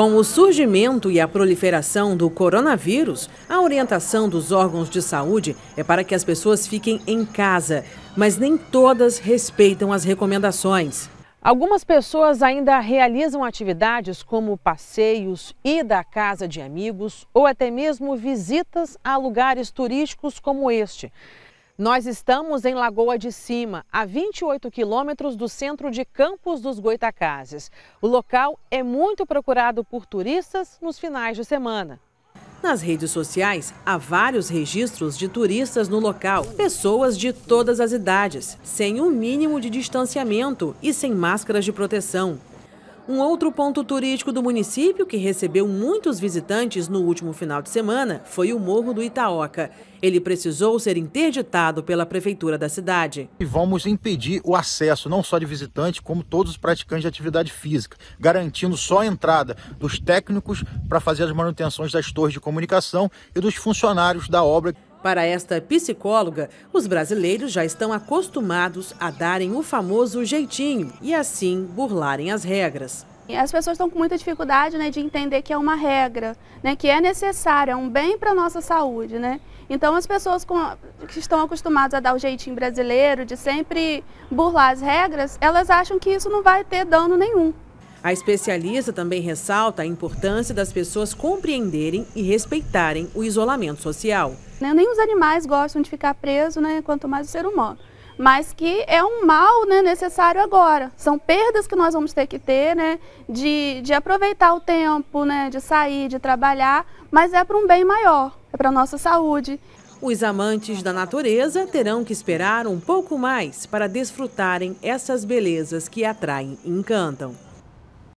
Com o surgimento e a proliferação do coronavírus, a orientação dos órgãos de saúde é para que as pessoas fiquem em casa, mas nem todas respeitam as recomendações. Algumas pessoas ainda realizam atividades como passeios, ida à casa de amigos ou até mesmo visitas a lugares turísticos como este. Nós estamos em Lagoa de Cima, a 28 quilômetros do centro de Campos dos Goitacazes. O local é muito procurado por turistas nos finais de semana. Nas redes sociais, há vários registros de turistas no local, pessoas de todas as idades, sem o um mínimo de distanciamento e sem máscaras de proteção. Um outro ponto turístico do município que recebeu muitos visitantes no último final de semana foi o Morro do Itaoca. Ele precisou ser interditado pela prefeitura da cidade. E vamos impedir o acesso não só de visitantes, como todos os praticantes de atividade física, garantindo só a entrada dos técnicos para fazer as manutenções das torres de comunicação e dos funcionários da obra. Para esta psicóloga, os brasileiros já estão acostumados a darem o famoso jeitinho e assim burlarem as regras. As pessoas estão com muita dificuldade né, de entender que é uma regra, né, que é necessário, é um bem para a nossa saúde. Né? Então, as pessoas com, que estão acostumadas a dar o jeitinho brasileiro, de sempre burlar as regras, elas acham que isso não vai ter dano nenhum. A especialista também ressalta a importância das pessoas compreenderem e respeitarem o isolamento social. Né, nem os animais gostam de ficar presos, né, quanto mais o ser humano. Mas que é um mal né, necessário agora. São perdas que nós vamos ter que ter, né, de, de aproveitar o tempo, né, de sair, de trabalhar, mas é para um bem maior, é para a nossa saúde. Os amantes da natureza terão que esperar um pouco mais para desfrutarem essas belezas que atraem e encantam.